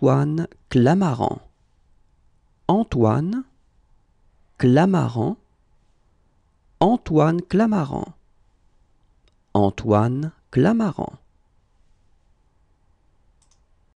Antoine Clamaran. Antoine Clamaran. Antoine Clamaran. Antoine Clamaran.